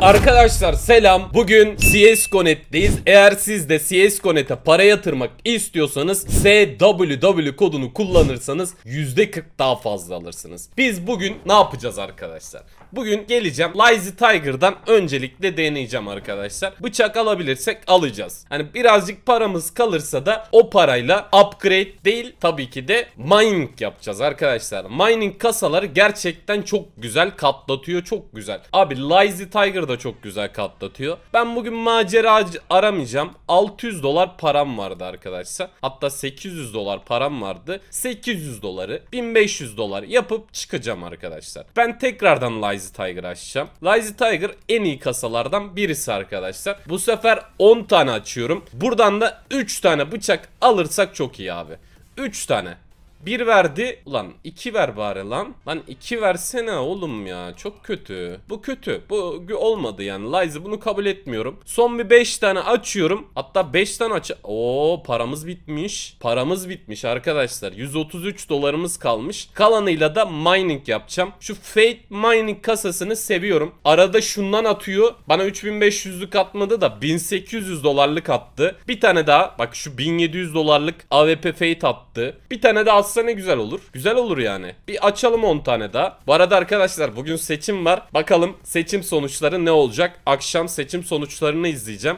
Arkadaşlar selam. Bugün CSGO.net'teyiz. Eğer siz de CSGO.net'e para yatırmak istiyorsanız SWW kodunu kullanırsanız %40 daha fazla alırsınız. Biz bugün ne yapacağız arkadaşlar? Bugün geleceğim Lazy Tiger'dan öncelikle deneyeceğim arkadaşlar. Bıçak alabilirsek alacağız. Hani birazcık paramız kalırsa da o parayla upgrade değil tabii ki de mining yapacağız arkadaşlar. Mining kasaları gerçekten çok güzel katlatıyor çok güzel. Abi Lazy Tiger Bunları da çok güzel katlatıyor. Ben bugün macera aramayacağım. 600 dolar param vardı arkadaşlar. Hatta 800 dolar param vardı. 800 doları 1500 dolar yapıp çıkacağım arkadaşlar. Ben tekrardan Lazy Tiger açacağım. Lazy Tiger en iyi kasalardan birisi arkadaşlar. Bu sefer 10 tane açıyorum. Buradan da 3 tane bıçak alırsak çok iyi abi. 3 tane. Bir verdi. Ulan iki ver bari lan. Lan iki versene oğlum ya. Çok kötü. Bu kötü. Bu olmadı yani. Liza bunu kabul etmiyorum. Son bir beş tane açıyorum. Hatta 5 tane aç... Oo paramız bitmiş. Paramız bitmiş arkadaşlar. 133 dolarımız kalmış. Kalanıyla da mining yapacağım. Şu Fate Mining kasasını seviyorum. Arada şundan atıyor. Bana 3500'lük atmadı da 1800 dolarlık attı. Bir tane daha. Bak şu 1700 dolarlık AWP Fate attı. Bir tane daha olmazsa ne güzel olur. Güzel olur yani. Bir açalım 10 tane daha. Bu arada arkadaşlar bugün seçim var. Bakalım seçim sonuçları ne olacak? Akşam seçim sonuçlarını izleyeceğim.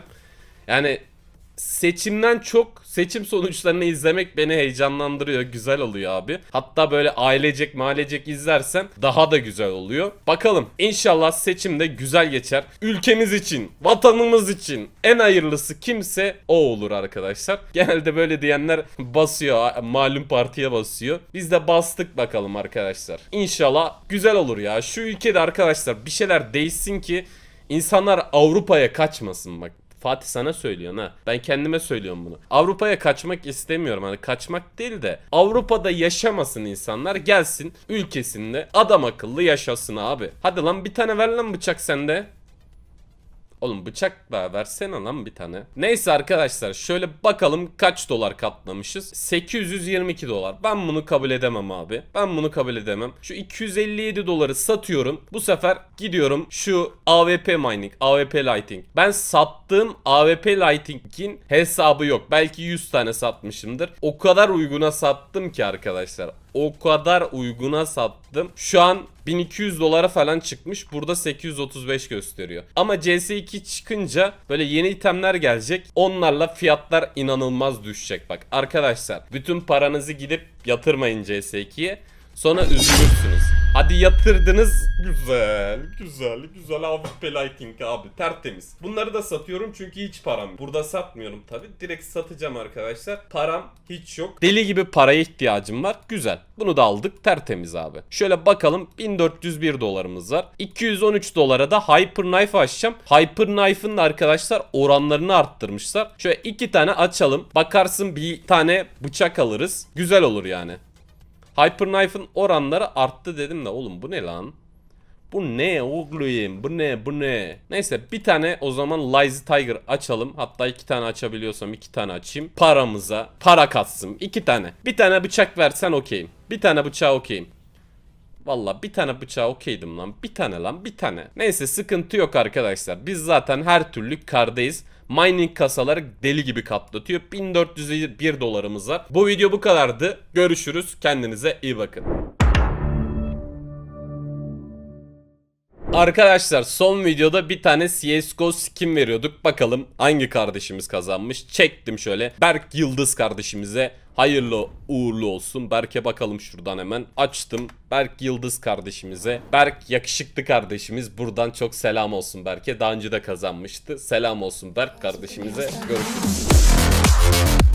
Yani seçimden çok seçim sonuçlarını izlemek beni heyecanlandırıyor. Güzel oluyor abi. Hatta böyle ailecek malecek izlersen daha da güzel oluyor. Bakalım inşallah seçim de güzel geçer. Ülkemiz için, vatanımız için en hayırlısı kimse o olur arkadaşlar. Genelde böyle diyenler basıyor. Malum partiye basıyor. Biz de bastık bakalım arkadaşlar. İnşallah güzel olur ya. Şu ülkede arkadaşlar bir şeyler değişsin ki insanlar Avrupa'ya kaçmasın bak. Fatih sana söylüyorsun ha. Ben kendime söylüyorum bunu. Avrupa'ya kaçmak istemiyorum. Hani kaçmak değil de Avrupa'da yaşamasın insanlar. Gelsin ülkesinde adam akıllı yaşasın abi. Hadi lan bir tane ver lan bıçak sende. Oğlum bıçak ver, versene lan bir tane. Neyse arkadaşlar şöyle bakalım kaç dolar katlamışız. 822 dolar. Ben bunu kabul edemem abi. Ben bunu kabul edemem. Şu 257 doları satıyorum. Bu sefer gidiyorum şu AWP mining, AWP lighting. Ben sattığım AWP lighting'in hesabı yok. Belki 100 tane satmışımdır. O kadar uyguna sattım ki arkadaşlar o kadar uyguna sattım. Şu an 1200 dolara falan çıkmış. Burada 835 gösteriyor. Ama CS2 çıkınca böyle yeni itemler gelecek. Onlarla fiyatlar inanılmaz düşecek. Bak arkadaşlar bütün paranızı gidip yatırmayın CS2'ye. Sonra üzülürsünüz. Hadi yatırdınız. Güzel, güzel, güzel AWP Lighting abi. Tertemiz. Bunları da satıyorum çünkü hiç param Burada satmıyorum tabi. Direkt satacağım arkadaşlar. Param hiç yok. Deli gibi paraya ihtiyacım var. Güzel. Bunu da aldık. Tertemiz abi. Şöyle bakalım. 1401 dolarımız var. 213 dolara da Hyper Knife açacağım. Hyper Knife'ın arkadaşlar oranlarını arttırmışlar. Şöyle iki tane açalım. Bakarsın bir tane bıçak alırız. Güzel olur yani. Hyperknife'ın oranları arttı dedim de oğlum bu ne lan? Bu ne oğlum? Bu ne? Bu ne? Neyse bir tane o zaman Lazy Tiger açalım. Hatta iki tane açabiliyorsam iki tane açayım. Paramıza para katsın. iki tane. Bir tane bıçak versen okeyim. Bir tane bıçağı okeyim. Valla bir tane bıçağı okeydim lan. Bir tane lan bir tane. Neyse sıkıntı yok arkadaşlar. Biz zaten her türlü kardayız. Mining kasaları deli gibi kaplatıyor. 1401 dolarımız var. Bu video bu kadardı. Görüşürüz. Kendinize iyi bakın. Arkadaşlar son videoda bir tane CSGO skin veriyorduk. Bakalım hangi kardeşimiz kazanmış. Çektim şöyle. Berk Yıldız kardeşimize Hayırlı uğurlu olsun. Berk'e bakalım şuradan hemen. Açtım. Berk Yıldız kardeşimize. Berk yakışıklı kardeşimiz. Buradan çok selam olsun Berk'e. Daha önce de kazanmıştı. Selam olsun Berk kardeşimize. Görüşürüz.